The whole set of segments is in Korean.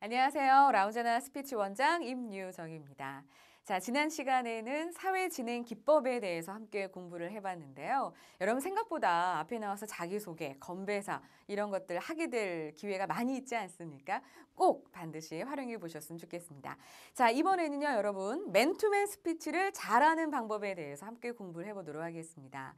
안녕하세요. 라운제나 스피치 원장 임유정입니다. 자, 지난 시간에는 사회 진행 기법에 대해서 함께 공부를 해봤는데요. 여러분 생각보다 앞에 나와서 자기소개, 건배사 이런 것들 하게 될 기회가 많이 있지 않습니까? 꼭 반드시 활용해 보셨으면 좋겠습니다. 자, 이번에는요, 여러분 맨투맨 스피치를 잘하는 방법에 대해서 함께 공부를 해보도록 하겠습니다.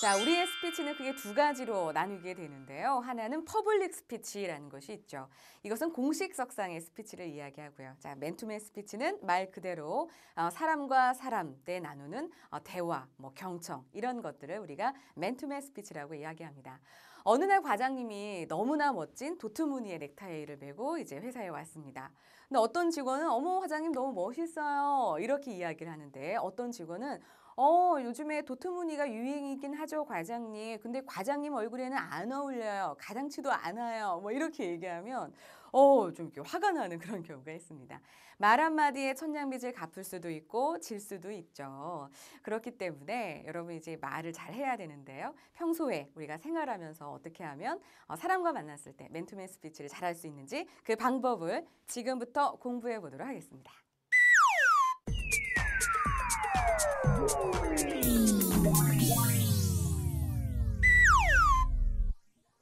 자, 우리의 스피치는 크게 두 가지로 나뉘게 되는데요. 하나는 퍼블릭 스피치라는 것이 있죠. 이것은 공식 석상의 스피치를 이야기하고요. 자, 맨투맨 스피치는 말 그대로 어, 사람과 사람 때 나누는 어, 대화, 뭐 경청 이런 것들을 우리가 맨투맨 스피치라고 이야기합니다. 어느 날 과장님이 너무나 멋진 도트무늬의 넥타이를 메고 이제 회사에 왔습니다. 근데 어떤 직원은 어머 화장님 너무 멋있어요. 이렇게 이야기를 하는데 어떤 직원은 어 요즘에 도트무늬가 유행이긴 하죠 과장님. 근데 과장님 얼굴에는 안 어울려요. 가장치도 않아요. 뭐 이렇게 얘기하면 어, 좀 이렇게 화가 나는 그런 경우가 있습니다. 말 한마디에 천냥빚을 갚을 수도 있고 질 수도 있죠. 그렇기 때문에 여러분 이제 말을 잘 해야 되는데요. 평소에 우리가 생활하면서 어떻게 하면 어, 사람과 만났을 때 맨투맨 스피치를 잘 할 수 있는지 그 방법을 지금부터 공부해 보도록 하겠습니다.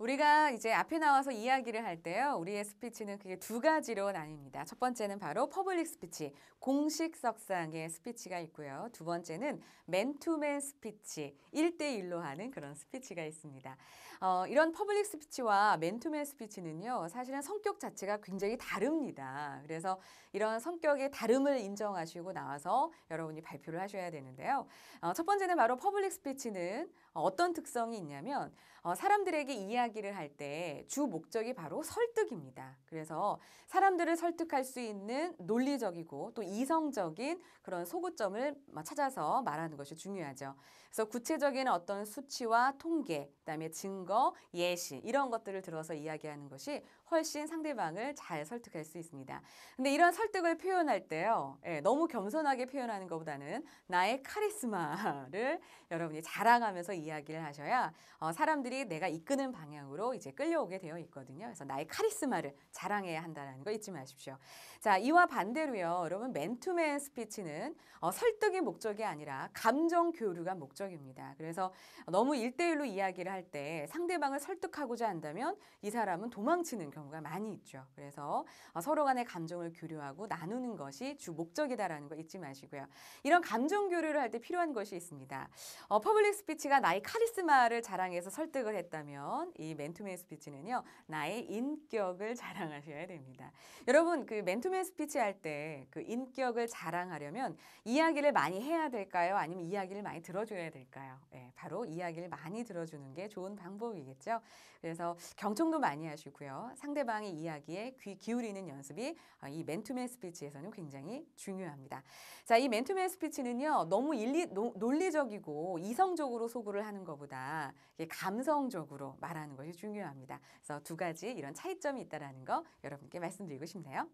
우리가 이제 앞에 나와서 이야기를 할 때요. 우리의 스피치는 그게 두 가지로 나뉩니다. 첫 번째는 바로 퍼블릭 스피치, 공식석상의 스피치가 있고요. 두 번째는 맨투맨 스피치, 일대일로 하는 그런 스피치가 있습니다. 어, 이런 퍼블릭 스피치와 맨투맨 스피치는요. 사실은 성격 자체가 굉장히 다릅니다. 그래서 이런 성격의 다름을 인정하시고 나와서 여러분이 발표를 하셔야 되는데요. 어, 첫 번째는 바로 퍼블릭 스피치는 어떤 특성이 있냐면 어, 사람들에게 이야기 이야기를 할때 주 목적이 바로 설득입니다. 그래서 사람들을 설득할 수 있는 논리적이고 또 이성적인 그런 소구점을 뭐 찾아서 말하는 것이 중요하죠. 그래서 구체적인 어떤 수치와 통계, 그다음에 증거, 예시 이런 것들을 들어서 이야기하는 것이 훨씬 상대방을 잘 설득할 수 있습니다. 근데 이런 설득을 표현할 때요. 예, 너무 겸손하게 표현하는 것보다는 나의 카리스마를 여러분이 자랑하면서 이야기를 하셔야 어, 사람들이 내가 이끄는 방향으로 이제 끌려오게 되어 있거든요. 그래서 나의 카리스마를 자랑해야 한다는 거 잊지 마십시오. 자, 이와 반대로요. 여러분 맨투맨 스피치는 어, 설득이 목적이 아니라 감정 교류가 목적 목적입니다. 그래서 너무 일대일로 이야기를 할 때 상대방을 설득하고자 한다면 이 사람은 도망치는 경우가 많이 있죠. 그래서 어, 서로 간의 감정을 교류하고 나누는 것이 주 목적이다라는 거 잊지 마시고요. 이런 감정 교류를 할 때 필요한 것이 있습니다. 어, 퍼블릭 스피치가 나의 카리스마를 자랑해서 설득을 했다면 이 맨투맨 스피치는요. 나의 인격을 자랑하셔야 됩니다. 여러분 그 맨투맨 스피치 할 때 그 인격을 자랑하려면 이야기를 많이 해야 될까요? 아니면 이야기를 많이 들어줘야 있어야 될까요? 예, 바로 이야기를 많이 들어주는 게 좋은 방법이겠죠. 그래서 경청도 많이 하시고요. 상대방의 이야기에 귀 기울이는 연습이 어, 이 맨투맨 스피치에서는 굉장히 중요합니다. 자, 이 맨투맨 스피치는요. 너무 일리, 노, 논리적이고 이성적으로 소구를 하는 것보다 감성적으로 말하는 것이 중요합니다. 그래서 두 가지 이런 차이점이 있다는 거 여러분께 말씀드리고 싶네요.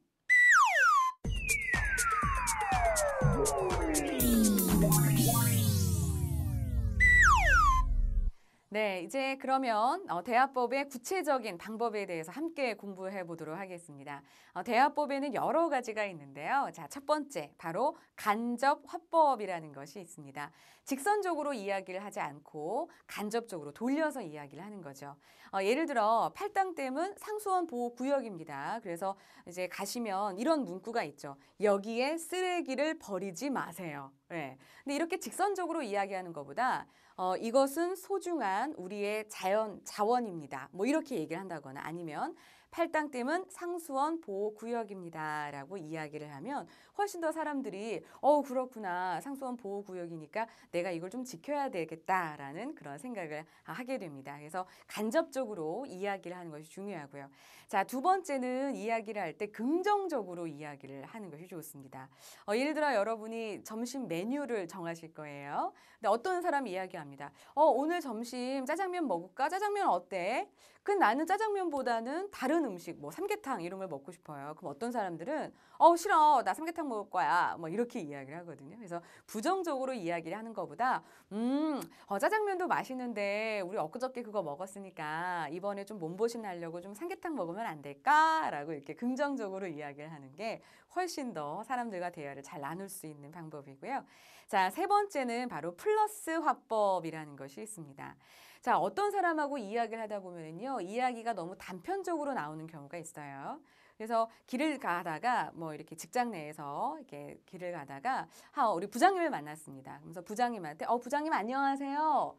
네, 이제 그러면 어, 대화법의 구체적인 방법에 대해서 함께 공부해 보도록 하겠습니다. 어, 대화법에는 여러 가지가 있는데요. 자, 첫 번째, 바로 간접 화법이라는 것이 있습니다. 직선적으로 이야기를 하지 않고 간접적으로 돌려서 이야기를 하는 거죠. 어, 예를 들어, 팔당댐은 상수원 보호 구역입니다. 그래서 이제 가시면 이런 문구가 있죠. 여기에 쓰레기를 버리지 마세요. 네. 근데 이렇게 직선적으로 이야기하는 것보다 어, 이것은 소중한 우리의 자연 자원입니다. 뭐 이렇게 얘기를 한다거나 아니면 팔당댐은 상수원 보호구역입니다. 라고 이야기를 하면 훨씬 더 사람들이 어 그렇구나 상수원 보호구역이니까 내가 이걸 좀 지켜야 되겠다라는 그런 생각을 하게 됩니다. 그래서 간접적으로 이야기를 하는 것이 중요하고요. 자 두 번째는 이야기를 할 때 긍정적으로 이야기를 하는 것이 좋습니다. 어, 예를 들어 여러분이 점심 메뉴를 정하실 거예요. 근데 어떤 사람이 이야기합니다. 어 오늘 점심 짜장면 먹을까? 짜장면 어때? 그 나는 짜장면보다는 다른 음식, 뭐 삼계탕 이런 걸 먹고 싶어요. 그럼 어떤 사람들은 어 싫어, 나 삼계탕 먹을 거야. 뭐 이렇게 이야기를 하거든요. 그래서 부정적으로 이야기를 하는 것보다 음, 어, 짜장면도 맛있는데 우리 엊그저께 그거 먹었으니까 이번에 좀 몸보신 하려고 좀 삼계탕 먹으면 안 될까라고 이렇게 긍정적으로 이야기를 하는 게 훨씬 더 사람들과 대화를 잘 나눌 수 있는 방법이고요. 자, 세 번째는 바로 플러스 화법이라는 것이 있습니다. 자, 어떤 사람하고 이야기를 하다 보면은요, 이야기가 너무 단편적으로 나오는 경우가 있어요. 그래서 길을 가다가 뭐 이렇게 직장 내에서 이렇게 길을 가다가 아, 우리 부장님을 만났습니다. 그래서 부장님한테 어, 부장님 안녕하세요.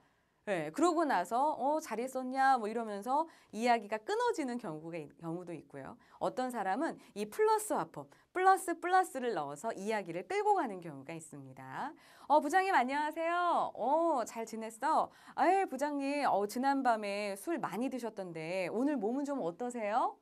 네, 그러고 나서 어, 잘했었냐뭐 이러면서 이야기가 끊어지는 경우가, 경우도 있고요. 어떤 사람은 이 플러스 화법, 플러스 플러스를 넣어서 이야기를 끌고 가는 경우가 있습니다. 어, 부장님 안녕하세요. 어, 잘 지냈어? 아유, 부장님, 어, 지난밤에 술 많이 드셨던데 오늘 몸은 좀 어떠세요?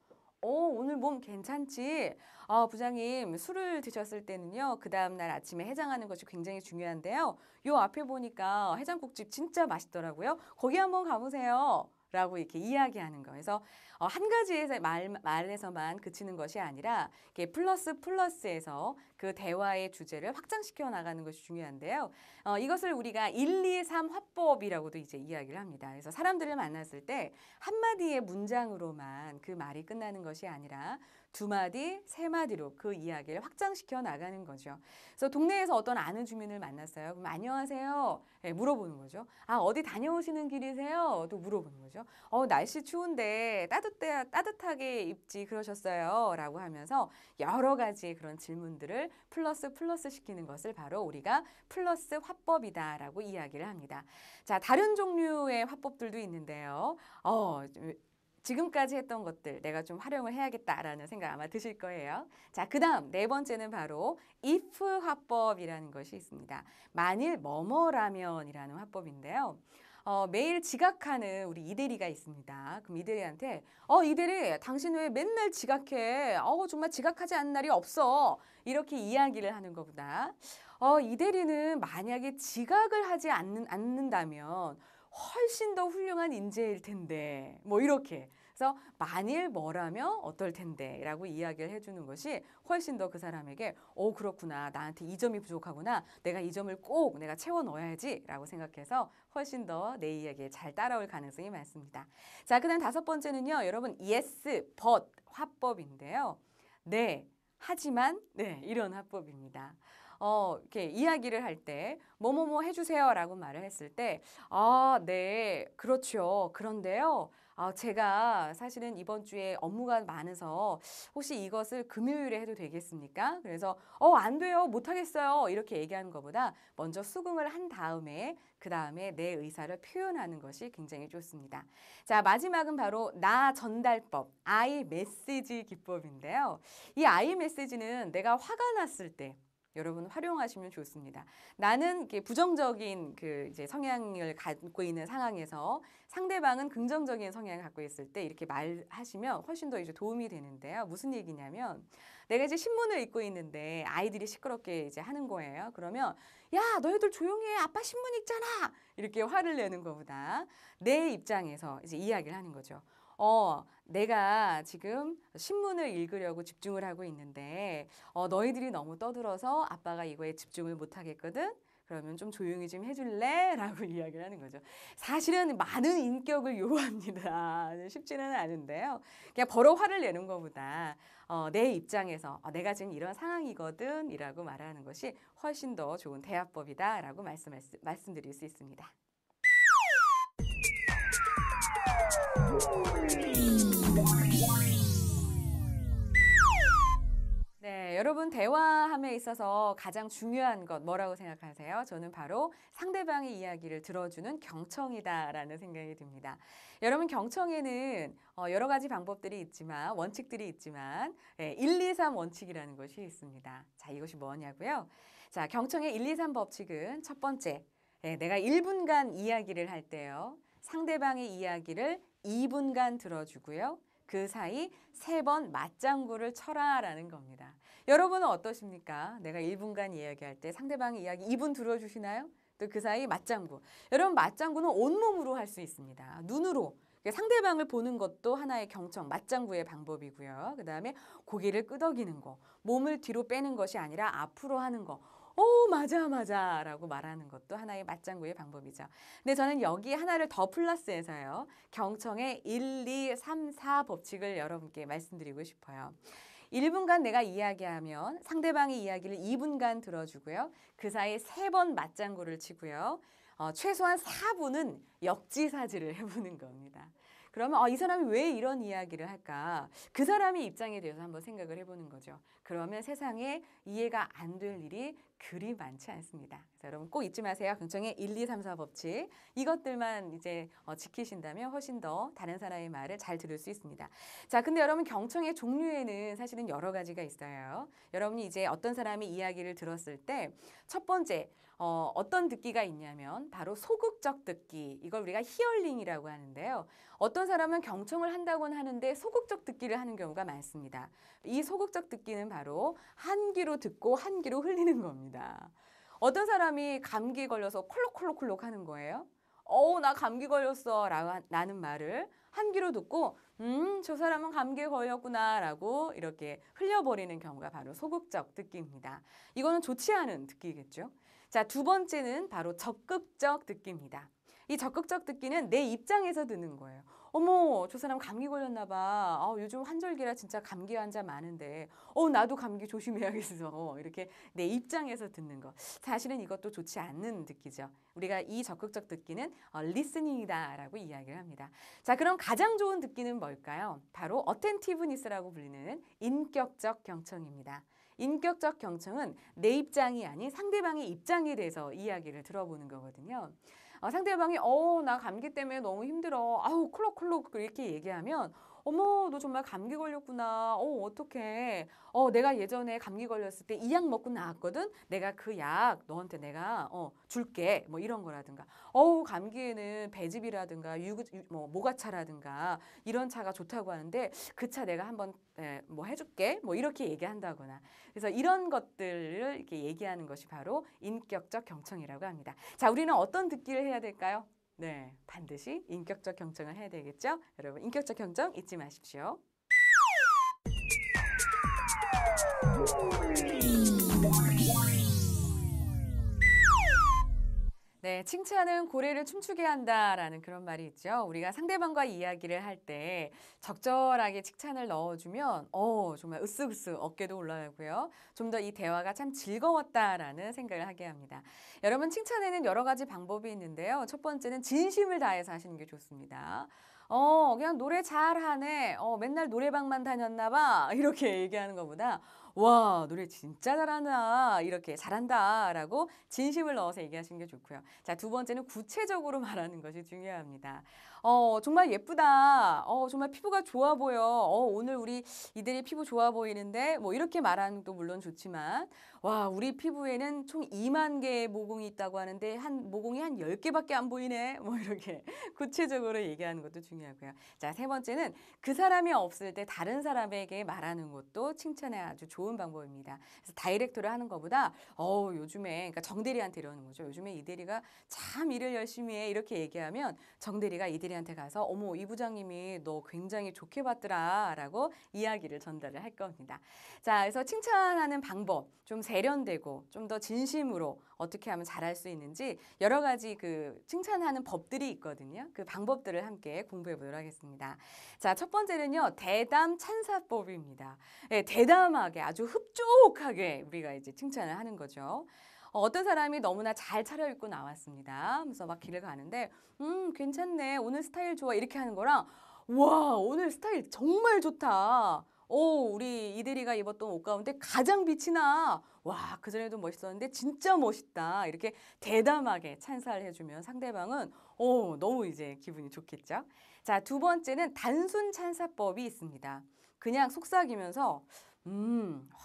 어, 오늘 몸 괜찮지? 어, 부장님, 술을 드셨을 때는요, 그 다음날 아침에 해장하는 것이 굉장히 중요한데요. 요 앞에 보니까 해장국집 진짜 맛있더라고요. 거기 한번 가보세요. 라고 이렇게 이야기하는 거예 그래서 어, 한 가지에서 말, 말에서만 그치는 것이 아니라 이렇게 플러스 플러스에서 그 대화의 주제를 확장시켜 나가는 것이 중요한데요. 어, 이것을 우리가 1, 2, 3 화법이라고도 이제 이야기를 합니다. 그래서 사람들을 만났을 때 한마디의 문장으로만 그 말이 끝나는 것이 아니라 두 마디, 세 마디로 그 이야기를 확장시켜 나가는 거죠. 그래서 동네에서 어떤 아는 주민을 만났어요. 그럼 안녕하세요. 네, 물어보는 거죠. 아, 어디 다녀오시는 길이세요? 또 물어보는 거죠. 어, 날씨 추운데 따뜻해, 따뜻하게 입지 그러셨어요. 라고 하면서 여러 가지 그런 질문들을 플러스 플러스 시키는 것을 바로 우리가 플러스 화법이다 라고 이야기를 합니다. 자, 다른 종류의 화법들도 있는데요. 어, 지금까지 했던 것들 내가 좀 활용을 해야겠다라는 생각 아마 드실 거예요. 자, 그 다음 네 번째는 바로 if 화법이라는 것이 있습니다. 만일 뭐뭐라면이라는 화법인데요. 어, 매일 지각하는 우리 이대리가 있습니다. 그럼 이대리한테 어 이대리 당신 왜 맨날 지각해? 어 정말 지각하지 않는 날이 없어. 이렇게 이야기를 하는 것보다 어 이대리는 만약에 지각을 하지 않는, 않는다면 훨씬 더 훌륭한 인재일 텐데 뭐 이렇게 그래서 만일 뭐라면 어떨 텐데 라고 이야기를 해주는 것이 훨씬 더 그 사람에게 어 그렇구나 나한테 이 점이 부족하구나 내가 이 점을 꼭 내가 채워 넣어야지 라고 생각해서 훨씬 더 내 이야기에 잘 따라올 가능성이 많습니다 자그 다음 다섯 번째는요 여러분 yes, but 화법인데요 네, 하지만 네 이런 화법입니다 어, 이렇게 이야기를 할 때 뭐뭐뭐 해주세요라고 말을 했을 때 아, 네, 그렇죠. 그런데요. 아, 제가 사실은 이번 주에 업무가 많아서 혹시 이것을 금요일에 해도 되겠습니까? 그래서 어, 안 돼요. 못 하겠어요. 이렇게 얘기하는 것보다 먼저 수긍을 한 다음에 그 다음에 내 의사를 표현하는 것이 굉장히 좋습니다. 자, 마지막은 바로 나 전달법, 아이 메시지 기법인데요. 이 아이 메시지는 내가 화가 났을 때 여러분 활용하시면 좋습니다. 나는 부정적인 그 이제 성향을 갖고 있는 상황에서 상대방은 긍정적인 성향을 갖고 있을 때 이렇게 말하시면 훨씬 더 이제 도움이 되는데요. 무슨 얘기냐면 내가 이제 신문을 읽고 있는데 아이들이 시끄럽게 이제 하는 거예요. 그러면 야 너희들 조용히 해 아빠 신문 읽잖아 이렇게 화를 내는 거보다 내 입장에서 이제 이야기를 하는 거죠. 어, 내가 지금 신문을 읽으려고 집중을 하고 있는데 어, 너희들이 너무 떠들어서 아빠가 이거에 집중을 못 하겠거든. 그러면 좀 조용히 좀 해줄래? 라고 이야기를 하는 거죠. 사실은 많은 인격을 요구합니다. 쉽지는 않은데요. 그냥 바로 화를 내는 것보다 어, 내 입장에서 어, 내가 지금 이런 상황이거든 이라고 말하는 것이 훨씬 더 좋은 대화법이다 라고 말씀, 말씀, 말씀드릴 수 있습니다. 네, 여러분 대화함에 있어서 가장 중요한 것 뭐라고 생각하세요? 저는 바로 상대방의 이야기를 들어주는 경청이다라는 생각이 듭니다. 여러분 경청에는 어, 여러 가지 방법들이 있지만 원칙들이 있지만 네, 1, 2, 3 원칙이라는 것이 있습니다. 자, 이것이 뭐냐고요? 자, 경청의 1, 2, 3 법칙은 첫 번째, 네, 내가 1분간 이야기를 할 때요. 상대방의 이야기를 2분간 들어주고요. 그 사이 세 번 맞장구를 쳐라라는 겁니다. 여러분은 어떠십니까? 내가 1분간 이야기할 때 상대방의 이야기 2분 들어주시나요? 또 그 사이 맞장구. 여러분 맞장구는 온몸으로 할 수 있습니다. 눈으로. 그러니까 상대방을 보는 것도 하나의 경청, 맞장구의 방법이고요. 그 다음에 고개를 끄덕이는 거, 몸을 뒤로 빼는 것이 아니라 앞으로 하는 거, 오, 어, 맞아, 맞아. 라고 말하는 것도 하나의 맞장구의 방법이죠. 근데 저는 여기 하나를 더 플러스해서요. 경청의 1, 2, 3, 4 법칙을 여러분께 말씀드리고 싶어요. 1분간 내가 이야기하면 상대방의 이야기를 2분간 들어주고요. 그 사이 3번 맞장구를 치고요. 어, 최소한 4분은 역지사지를 해보는 겁니다. 그러면 어, 이 사람이 왜 이런 이야기를 할까? 그 사람의 입장에 대해서 한번 생각을 해보는 거죠. 그러면 세상에 이해가 안 될 일이 그리 많지 않습니다. 그래서 여러분 꼭 잊지 마세요. 경청의 1, 2, 3, 4 법칙. 이것들만 이제 어, 지키신다면 훨씬 더 다른 사람의 말을 잘 들을 수 있습니다. 자, 근데 여러분 경청의 종류에는 사실은 여러 가지가 있어요. 여러분이 이제 어떤 사람이 이야기를 들었을 때 첫 번째 어, 어떤 듣기가 있냐면 바로 소극적 듣기. 이걸 우리가 히얼링이라고 하는데요. 어떤 사람은 경청을 한다곤 하는데 소극적 듣기를 하는 경우가 많습니다. 이 소극적 듣기는 바로 한 귀로 듣고 한 귀로 흘리는 겁니다. 있니다 어떤 사람이 감기 에 걸려서 콜록콜록콜록 하는 거예요. 어우 나 감기 걸렸어 라는 말을 한 귀로 듣고 음 저 사람은 감기에 걸렸구나 라고 이렇게 흘려버리는 경우가 바로 소극적 듣기입니다. 이거는 좋지 않은 듣기겠죠. 자 두 번째는 바로 적극적 듣기입니다. 이 적극적 듣기는 내 입장에서 듣는 거예요. 어머 저 사람 감기 걸렸나 봐. 아, 요즘 환절기라 진짜 감기 환자 많은데 어 나도 감기 조심해야겠어. 이렇게 내 입장에서 듣는 거. 사실은 이것도 좋지 않는 듣기죠. 우리가 이 적극적 듣기는 어, 리스닝이다 라고 이야기를 합니다. 자 그럼 가장 좋은 듣기는 뭘까요? 바로 어텐티브니스라고 불리는 인격적 경청입니다. 인격적 경청은 내 입장이 아닌 상대방의 입장에 대해서 이야기를 들어보는 거거든요. 아, 상대방이 어 나 감기 때문에 너무 힘들어 아우 클럭클럭 이렇게 얘기하면 어머 너 정말 감기 걸렸구나. 어 어떡해. 어 내가 예전에 감기 걸렸을 때 이 약 먹고 나왔거든. 내가 그 약 너한테 내가 어 줄게. 뭐 이런 거라든가. 어우 감기에는 배즙이라든가 유뭐 유 뭐 모가차라든가 이런 차가 좋다고 하는데 그 차 내가 한번 에, 예, 뭐 해줄게. 뭐 이렇게 얘기한다거나. 그래서 이런 것들을 이렇게 얘기하는 것이 바로 인격적 경청이라고 합니다. 자 우리는 어떤 듣기를 해야 될까요? 네, 반드시 인격적 경청을 해야 되겠죠? 여러분, 인격적 경청 잊지 마십시오. 네, 칭찬은 고래를 춤추게 한다라는 그런 말이 있죠. 우리가 상대방과 이야기를 할 때 적절하게 칭찬을 넣어주면 어 정말 으쓱으쓱 어깨도 올라가고요. 좀 더 이 대화가 참 즐거웠다라는 생각을 하게 합니다. 여러분 칭찬에는 여러 가지 방법이 있는데요. 첫 번째는 진심을 다해서 하시는 게 좋습니다. 어, 그냥 노래 잘하네. 어, 맨날 노래방만 다녔나 봐. 이렇게 얘기하는 것보다 와 노래 진짜 잘하나 이렇게 잘한다 라고 진심을 넣어서 얘기하시는 게 좋고요. 자 두 번째는 구체적으로 말하는 것이 중요합니다. 어 정말 예쁘다. 어 정말 피부가 좋아 보여. 어 오늘 우리 이들이 피부 좋아 보이는데 뭐 이렇게 말하는 것도 물론 좋지만 와 우리 피부에는 총 2만 개의 모공이 있다고 하는데 한 모공이 한 10개밖에 안 보이네. 뭐 이렇게 구체적으로 얘기하는 것도 중요하고요. 자 세 번째는 그 사람이 없을 때 다른 사람에게 말하는 것도 칭찬에 아주 좋 좋은 방법입니다. 그래서 다이렉트로 하는 것보다 어 요즘에 그러니까 정대리한테 이러는 거죠. 요즘에 이 대리가 참 일을 열심히 해 이렇게 얘기하면 정대리가 이 대리한테 가서 어머 이 부장님이 너 굉장히 좋게 봤더라 라고 이야기를 전달을 할 겁니다. 자 그래서 칭찬하는 방법 좀 세련되고 좀 더 진심으로 어떻게 하면 잘할 수 있는지 여러 가지 그 칭찬하는 법들이 있거든요. 그 방법들을 함께 공부해 보도록 하겠습니다. 자첫 번째는요 대담 찬사법입니다. 네, 대담하게 아주 아주 흡족하게 우리가 이제 칭찬을 하는 거죠. 어, 어떤 사람이 너무나 잘 차려입고 나왔습니다. 그래서막 길을 가는데 음 괜찮네 오늘 스타일 좋아 이렇게 하는 거랑 와 오늘 스타일 정말 좋다. 오 어, 우리 이대리가 입었던 옷 가운데 가장 빛이 나. 와 그전에도 멋있었는데 진짜 멋있다. 이렇게 대담하게 찬사를 해주면 상대방은 오 어, 너무 이제 기분이 좋겠죠. 자 두 번째는 단순 찬사법이 있습니다. 그냥 속삭이면서 음, 와,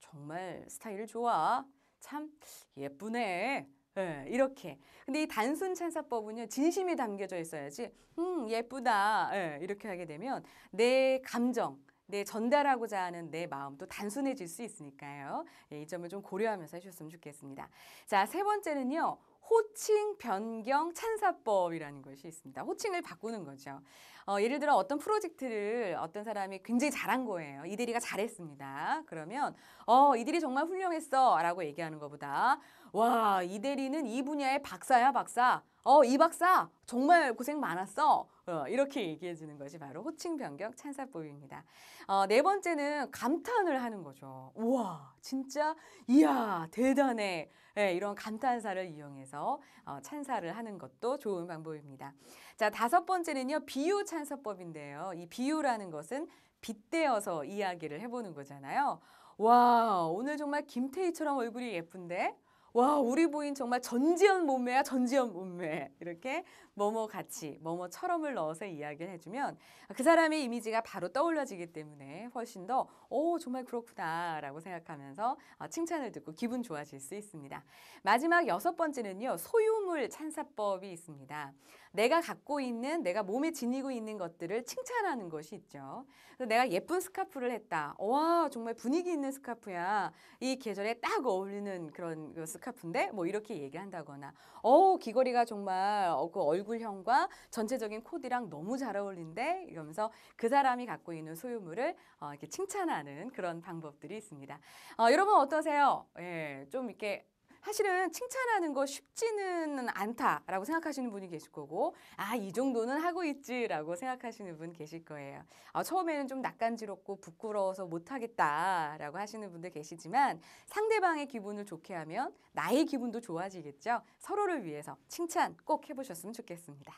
정말 스타일 좋아. 참 예쁘네. 네, 이렇게. 근데 이 단순 찬사법은요, 진심이 담겨져 있어야지, 음, 예쁘다. 네, 이렇게 하게 되면 내 감정, 내 전달하고자 하는 내 마음도 단순해질 수 있으니까요. 네, 이 점을 좀 고려하면서 해주셨으면 좋겠습니다. 자, 세 번째는요, 호칭 변경 찬사법이라는 것이 있습니다. 호칭을 바꾸는 거죠. 어, 예를 들어 어떤 프로젝트를 어떤 사람이 굉장히 잘한 거예요. 이대리가 잘했습니다. 그러면 어이대리 정말 훌륭했어 라고 얘기하는 것보다 와 이대리는 이 분야의 박사야 박사 어 이 박사 정말 고생 많았어 어, 이렇게 얘기해 주는 것이 바로 호칭 변경 찬사법입니다. 어, 네 번째는 감탄을 하는 거죠. 우와, 진짜, 이야, 대단해. 네, 이런 감탄사를 이용해서 어, 찬사를 하는 것도 좋은 방법입니다. 자, 다섯 번째는요. 비유 찬서법인데요. 이 비유라는 것은 빗대어서 이야기를 해보는 거잖아요. 와, 오늘 정말 김태희처럼 얼굴이 예쁜데? 와, 우리 부인 정말 전지현 몸매야, 전지현 몸매. 이렇게 뭐뭐 같이, 뭐뭐처럼을 넣어서 이야기를 해주면 그 사람의 이미지가 바로 떠올라지기 때문에 훨씬 더, 오, 정말 그렇구나. 라고 생각하면서 어, 칭찬을 듣고 기분 좋아질 수 있습니다. 마지막 여섯 번째는요, 소유물 찬사법이 있습니다. 내가 갖고 있는 내가 몸에 지니고 있는 것들을 칭찬하는 것이 있죠. 그래서 내가 예쁜 스카프를 했다. 와 정말 분위기 있는 스카프야. 이 계절에 딱 어울리는 그런 그 스카프인데 뭐 이렇게 얘기한다거나 어 귀걸이가 정말 어, 그 얼굴형과 전체적인 코디랑 너무 잘 어울린데 이러면서 그 사람이 갖고 있는 소유물을 어, 이렇게 칭찬하는 그런 방법들이 있습니다. 어, 여러분 어떠세요? 예, 좀 이렇게 사실은 칭찬하는 거 쉽지는 않다라고 생각하시는 분이 계실 거고 아 이 정도는 하고 있지라고 생각하시는 분 계실 거예요. 아, 처음에는 좀 낯간지럽고 부끄러워서 못하겠다라고 하시는 분들 계시지만 상대방의 기분을 좋게 하면 나의 기분도 좋아지겠죠. 서로를 위해서 칭찬 꼭 해보셨으면 좋겠습니다.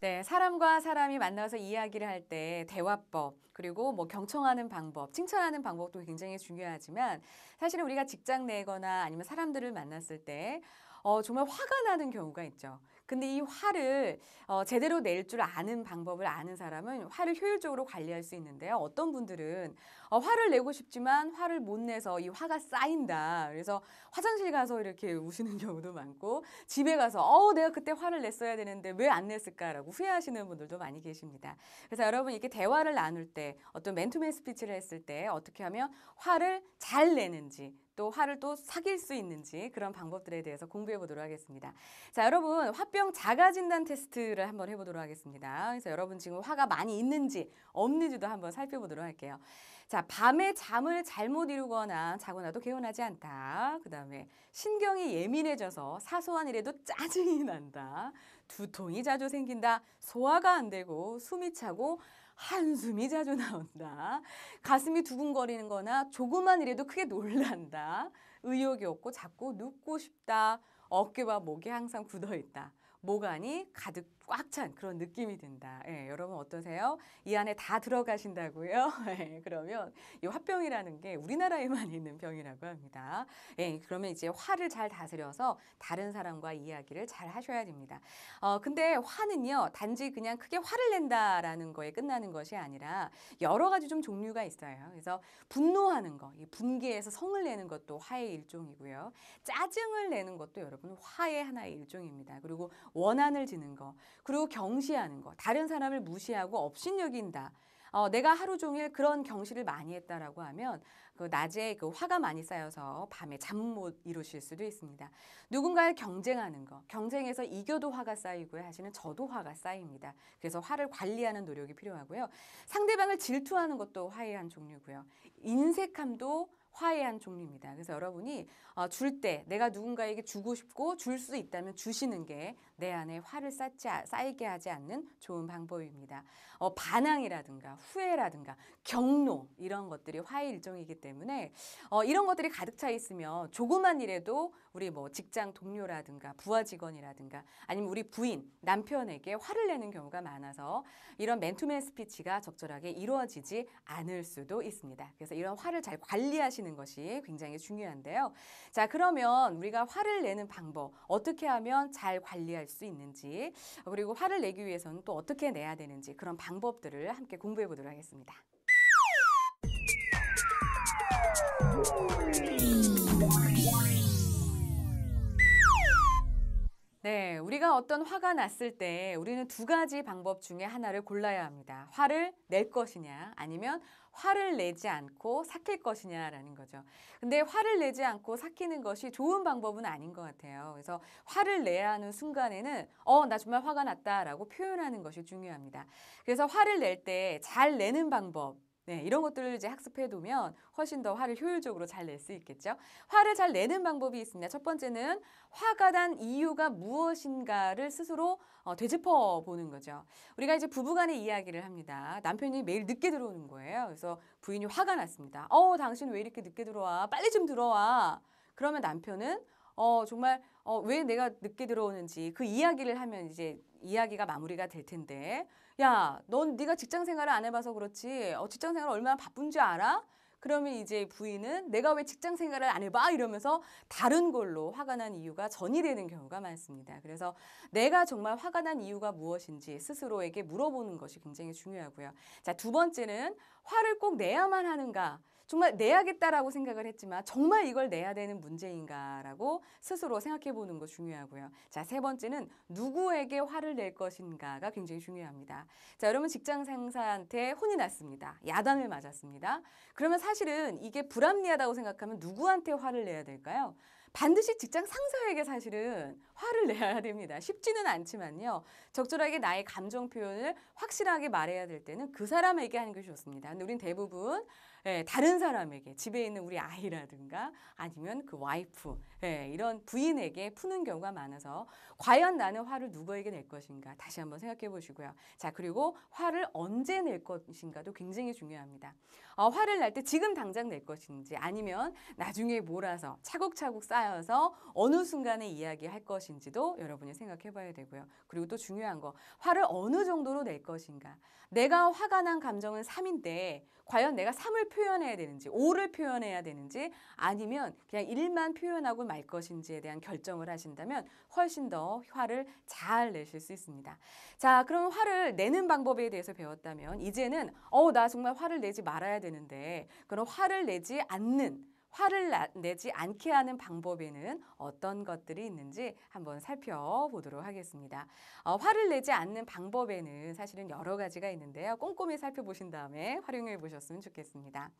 네, 사람과 사람이 만나서 이야기를 할 때 대화법, 그리고 뭐 경청하는 방법, 칭찬하는 방법도 굉장히 중요하지만 사실은 우리가 직장 내거나 아니면 사람들을 만났을 때 어, 정말 화가 나는 경우가 있죠. 근데 이 화를 어, 제대로 낼 줄 아는 방법을 아는 사람은 화를 효율적으로 관리할 수 있는데요. 어떤 분들은 어, 화를 내고 싶지만 화를 못 내서 이 화가 쌓인다. 그래서 화장실 가서 이렇게 우시는 경우도 많고 집에 가서 어 내가 그때 화를 냈어야 되는데 왜 안 냈을까라고 후회하시는 분들도 많이 계십니다. 그래서 여러분 이렇게 대화를 나눌 때 어떤 맨투맨 스피치를 했을 때 어떻게 하면 화를 잘 내는지 또 화를 또 사귈 수 있는지 그런 방법들에 대해서 공부해 보도록 하겠습니다. 자, 여러분 화병 자가 진단 테스트를 한번 해보도록 하겠습니다. 그래서 여러분 지금 화가 많이 있는지 없는지도 한번 살펴보도록 할게요. 자, 밤에 잠을 잘못 이루거나 자고 나도 개운하지 않다. 그 다음에 신경이 예민해져서 사소한 일에도 짜증이 난다. 두통이 자주 생긴다. 소화가 안 되고 숨이 차고 한숨이 자주 나온다. 가슴이 두근거리는 거나 조그만 일에도 크게 놀란다. 의욕이 없고 자꾸 눕고 싶다. 어깨와 목이 항상 굳어 있다. 목안이 가득 꽉찬 그런 느낌이 든다. 예, 여러분 어떠세요? 이 안에 다 들어가신다고요? 예, 그러면 이 화병이라는 게 우리나라에만 있는 병이라고 합니다. 예, 그러면 이제 화를 잘 다스려서 다른 사람과 이야기를 잘 하셔야 됩니다. 어, 근데 화는요, 단지 그냥 크게 화를 낸다라는 거에 끝나는 것이 아니라 여러 가지 좀 종류가 있어요. 그래서 분노하는 거, 이 분개에서 성을 내는 것도 화의 일종이고요. 짜증을 내는 것도 여러분 화의 하나의 일종입니다. 그리고 원한을 지는 거, 그리고 경시하는 거. 다른 사람을 무시하고 업신여긴다. 어, 내가 하루 종일 그런 경시를 많이 했다라고 하면 그 낮에 그 화가 많이 쌓여서 밤에 잠 못 이루실 수도 있습니다. 누군가의 경쟁하는 거, 경쟁에서 이겨도 화가 쌓이고요. 하시는 저도 화가 쌓입니다. 그래서 화를 관리하는 노력이 필요하고요. 상대방을 질투하는 것도 화해한 종류고요. 인색함도 화해한 종류입니다. 그래서 여러분이 어, 줄때 내가 누군가에게 주고 싶고 줄 수 있다면 주시는 게 내 안에 화를 쌓지, 아, 쌓이게 하지 않는 좋은 방법입니다. 어, 반항이라든가 후회라든가 경로 이런 것들이 화해 일종이기 때문에 어, 이런 것들이 가득 차 있으면 조그만 일에도 우리 뭐 직장 동료라든가 부하 직원이라든가 아니면 우리 부인 남편에게 화를 내는 경우가 많아서 이런 맨투맨 스피치가 적절하게 이루어지지 않을 수도 있습니다. 그래서 이런 화를 잘 관리하시는 내는 것이 굉장히 중요한데요. 자, 그러면 우리가 화를 내는 방법, 어떻게 하면 잘 관리할 수 있는지, 그리고 화를 내기 위해서는 또 어떻게 내야 되는지 그런 방법들을 함께 공부해 보도록 하겠습니다. 네, 우리가 어떤 화가 났을 때 우리는 두 가지 방법 중에 하나를 골라야 합니다. 화를 낼 것이냐 아니면 화를 내지 않고 삭힐 것이냐라는 거죠. 근데 화를 내지 않고 삭히는 것이 좋은 방법은 아닌 것 같아요. 그래서 화를 내야 하는 순간에는 어, 나 정말 화가 났다라고 표현하는 것이 중요합니다. 그래서 화를 낼 때 잘 내는 방법 네, 이런 것들을 이제 학습해 두면 훨씬 더 화를 효율적으로 잘 낼 수 있겠죠. 화를 잘 내는 방법이 있습니다. 첫 번째는 화가 난 이유가 무엇인가를 스스로 어, 되짚어 보는 거죠. 우리가 이제 부부간의 이야기를 합니다. 남편이 매일 늦게 들어오는 거예요. 그래서 부인이 화가 났습니다. 어, 당신 왜 이렇게 늦게 들어와? 빨리 좀 들어와. 그러면 남편은 어, 정말 어, 왜 내가 늦게 들어오는지 그 이야기를 하면 이제 이야기가 마무리가 될 텐데 야, 넌 네가 직장 생활을 안 해봐서 그렇지 어, 직장 생활 얼마나 바쁜지 알아? 그러면 이제 부인은 내가 왜 직장 생활을 안 해봐? 이러면서 다른 걸로 화가 난 이유가 전이 되는 경우가 많습니다. 그래서 내가 정말 화가 난 이유가 무엇인지 스스로에게 물어보는 것이 굉장히 중요하고요. 자, 두 번째는 화를 꼭 내야만 하는가? 정말 내야겠다라고 생각을 했지만 정말 이걸 내야 되는 문제인가라고 스스로 생각해 보는 거 중요하고요. 자, 세 번째는 누구에게 화를 낼 것인가가 굉장히 중요합니다. 자, 여러분 직장 상사한테 혼이 났습니다. 야단을 맞았습니다. 그러면 사실은 이게 불합리하다고 생각하면 누구한테 화를 내야 될까요? 반드시 직장 상사에게 사실은 화를 내야 됩니다. 쉽지는 않지만요. 적절하게 나의 감정 표현을 확실하게 말해야 될 때는 그 사람에게 하는 것이 좋습니다. 근데 우린 대부분 예, 다른 사람에게 집에 있는 우리 아이라든가 아니면 그 와이프 예, 이런 부인에게 푸는 경우가 많아서 과연 나는 화를 누구에게 낼 것인가 다시 한번 생각해 보시고요. 자 그리고 화를 언제 낼 것인가도 굉장히 중요합니다. 어, 화를 날 때 지금 당장 낼 것인지 아니면 나중에 몰아서 차곡차곡 쌓여서 어느 순간에 이야기할 것인지도 여러분이 생각해 봐야 되고요. 그리고 또 중요한 거 화를 어느 정도로 낼 것인가 내가 화가 난 감정은 3인데 과연 내가 삼을 표현해야 되는지 오를 표현해야 되는지 아니면 그냥 일만 표현하고 말 것인지에 대한 결정을 하신다면 훨씬 더 화를 잘 내실 수 있습니다. 자 그럼 화를 내는 방법에 대해서 배웠다면 이제는 어 나 정말 화를 내지 말아야 되는데 그런 화를 내지 않는 화를 내지 않게 하는 방법에는 어떤 것들이 있는지 한번 살펴보도록 하겠습니다. 어, 화를 내지 않는 방법에는 사실은 여러 가지가 있는데요. 꼼꼼히 살펴보신 다음에 활용해 보셨으면 좋겠습니다.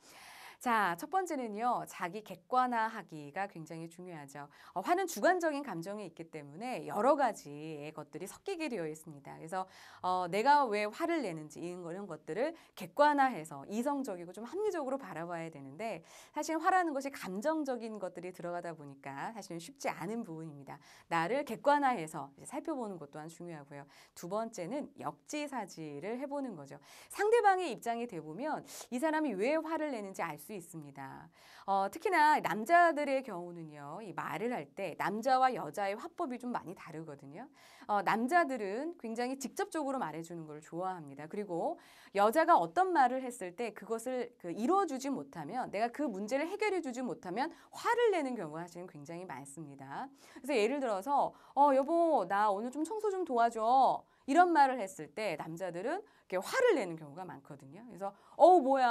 자, 첫 번째는요. 자기 객관화하기가 굉장히 중요하죠. 어, 화는 주관적인 감정이 있기 때문에 여러 가지의 것들이 섞이게 되어 있습니다. 그래서 어, 내가 왜 화를 내는지 이런 것들을 객관화해서 이성적이고 좀 합리적으로 바라봐야 되는데 사실 화라는 것이 감정적인 것들이 들어가다 보니까 사실은 쉽지 않은 부분입니다. 나를 객관화해서 이제 살펴보는 것 또한 중요하고요. 두 번째는 역지사지를 해보는 거죠. 상대방의 입장이 돼보면 이 사람이 왜 화를 내는지 알수 수 있습니다. 어, 특히나 남자들의 경우는요, 이 말을 할 때 남자와 여자의 화법이 좀 많이 다르거든요. 어, 남자들은 굉장히 직접적으로 말해주는 걸 좋아합니다. 그리고 여자가 어떤 말을 했을 때 그것을 그 이루어주지 못하면 내가 그 문제를 해결해주지 못하면 화를 내는 경우가 사실은 굉장히 많습니다. 그래서 예를 들어서 어 여보 나 오늘 좀 청소 좀 도와줘. 이런 말을 했을 때 남자들은 이렇게 화를 내는 경우가 많거든요. 그래서 어 뭐야,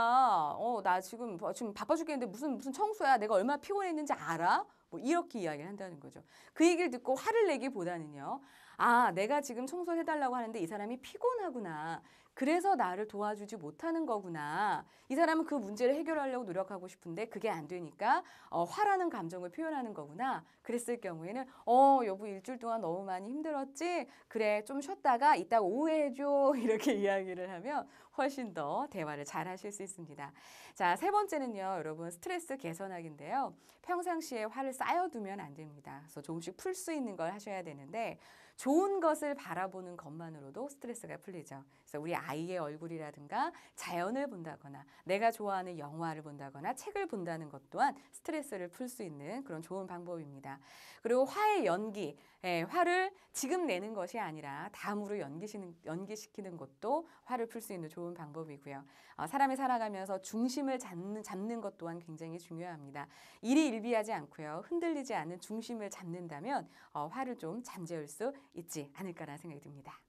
어 나 지금 뭐, 지금 바빠 죽겠는데 무슨 무슨 청소야, 내가 얼마나 피곤했는지 알아? 뭐 이렇게 이야기를 한다는 거죠. 그 얘기를 듣고 화를 내기보다는요. 아, 내가 지금 청소 해달라고 하는데 이 사람이 피곤하구나. 그래서 나를 도와주지 못하는 거구나. 이 사람은 그 문제를 해결하려고 노력하고 싶은데 그게 안 되니까 어, 화라는 감정을 표현하는 거구나. 그랬을 경우에는 어 여보 일주일 동안 너무 많이 힘들었지? 그래 좀 쉬었다가 이따 오후에 해줘. 이렇게 이야기를 하면 훨씬 더 대화를 잘 하실 수 있습니다. 자세 번째는요 여러분 스트레스 개선하기인데요. 평상시에 화를 쌓여두면 안 됩니다. 그래서 조금씩 풀 수 있는 걸 하셔야 되는데 좋은 것을 바라보는 것만으로도 스트레스가 풀리죠. 그래서 우리 아이의 얼굴이라든가 자연을 본다거나 내가 좋아하는 영화를 본다거나 책을 본다는 것 또한 스트레스를 풀 수 있는 그런 좋은 방법입니다. 그리고 화의 연기, 예, 화를 지금 내는 것이 아니라 다음으로 연기시는, 연기시키는 것도 화를 풀 수 있는 좋은 방법이고요. 어, 사람이 살아가면서 중심을 잡는, 잡는 것 또한 굉장히 중요합니다. 일이 일비하지 않고요. 흔들리지 않은 중심을 잡는다면 어, 화를 좀 잠재울 수 있지 않을까라는 생각이 듭니다.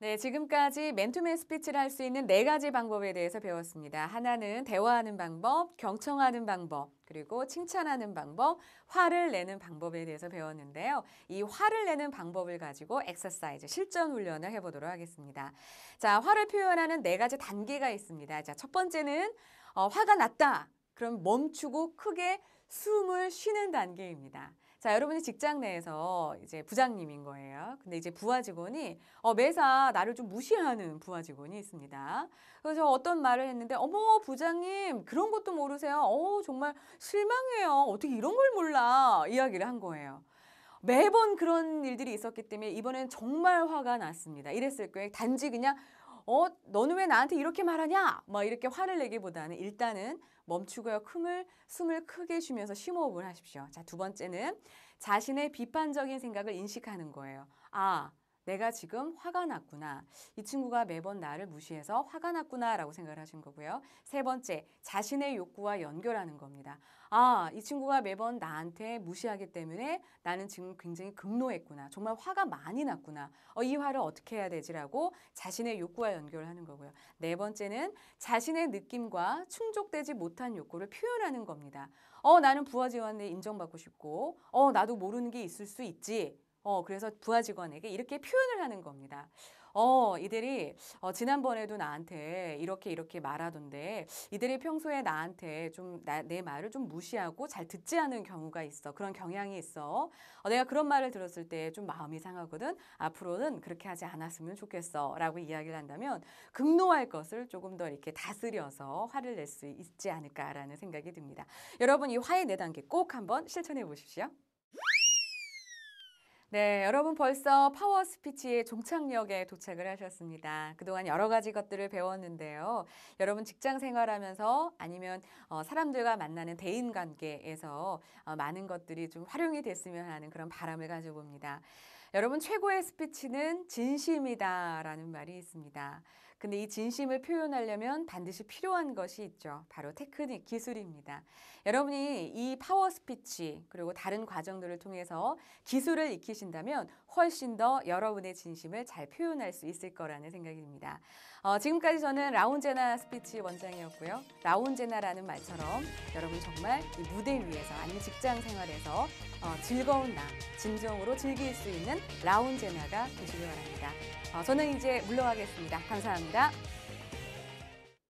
네, 지금까지 맨투맨 스피치를 할 수 있는 네 가지 방법에 대해서 배웠습니다. 하나는 대화하는 방법, 경청하는 방법, 그리고 칭찬하는 방법, 화를 내는 방법에 대해서 배웠는데요. 이 화를 내는 방법을 가지고 엑서사이즈, 실전 훈련을 해보도록 하겠습니다. 자, 화를 표현하는 네 가지 단계가 있습니다. 자, 첫 번째는 어, 화가 났다. 그럼 멈추고 크게 숨을 쉬는 단계입니다. 자, 여러분이 직장 내에서 이제 부장님인 거예요. 근데 이제 부하 직원이 어, 매사 나를 좀 무시하는 부하 직원이 있습니다. 그래서 어떤 말을 했는데 어머 부장님 그런 것도 모르세요. 어 정말 실망해요. 어떻게 이런 걸 몰라 이야기를 한 거예요. 매번 그런 일들이 있었기 때문에 이번엔 정말 화가 났습니다. 이랬을 거예요. 단지 그냥 어, 너는 왜 나한테 이렇게 말하냐? 막 이렇게 화를 내기보다는 일단은 멈추고요. 큼을, 숨을 크게 쉬면서 심호흡을 하십시오. 자, 두 번째는 자신의 비판적인 생각을 인식하는 거예요. 아, 내가 지금 화가 났구나. 이 친구가 매번 나를 무시해서 화가 났구나 라고 생각을 하신 거고요. 세 번째, 자신의 욕구와 연결하는 겁니다. 아, 이 친구가 매번 나한테 무시하기 때문에 나는 지금 굉장히 극노했구나. 정말 화가 많이 났구나. 어, 이 화를 어떻게 해야 되지라고 자신의 욕구와 연결하는 거고요. 네 번째는 자신의 느낌과 충족되지 못한 욕구를 표현하는 겁니다. 어, 나는 부하 지원에 인정받고 싶고, 어, 나도 모르는 게 있을 수 있지. 어, 그래서 부하 직원에게 이렇게 표현을 하는 겁니다. 어, 이들이 어, 지난번에도 나한테 이렇게 이렇게 말하던데 이들이 평소에 나한테 좀 내 말을 좀 무시하고 잘 듣지 않은 경우가 있어. 그런 경향이 있어. 어, 내가 그런 말을 들었을 때 좀 마음이 상하거든. 앞으로는 그렇게 하지 않았으면 좋겠어. 라고 이야기를 한다면 극노할 것을 조금 더 이렇게 다스려서 화를 낼 수 있지 않을까라는 생각이 듭니다. 여러분 이화해네 단계 꼭 한번 실천해 보십시오. 네, 여러분 벌써 파워 스피치의 종착역에 도착을 하셨습니다. 그동안 여러 가지 것들을 배웠는데요. 여러분 직장 생활하면서 아니면 어, 사람들과 만나는 대인 관계에서 어, 많은 것들이 좀 활용이 됐으면 하는 그런 바람을 가져봅니다. 여러분 최고의 스피치는 진심이다라는 말이 있습니다. 근데 이 진심을 표현하려면 반드시 필요한 것이 있죠. 바로 테크닉, 기술입니다. 여러분이 이 파워 스피치 그리고 다른 과정들을 통해서 기술을 익히신다면 훨씬 더 여러분의 진심을 잘 표현할 수 있을 거라는 생각입니다. 어, 지금까지 저는 라운제나 스피치 원장이었고요. 라운제나라는 말처럼 여러분 정말 이 무대 위에서 아니면 직장 생활에서 어, 즐거운 나 진정으로 즐길 수 있는 라운제나가 되시길 바랍니다. 어, 저는 이제 물러가겠습니다. 감사합니다.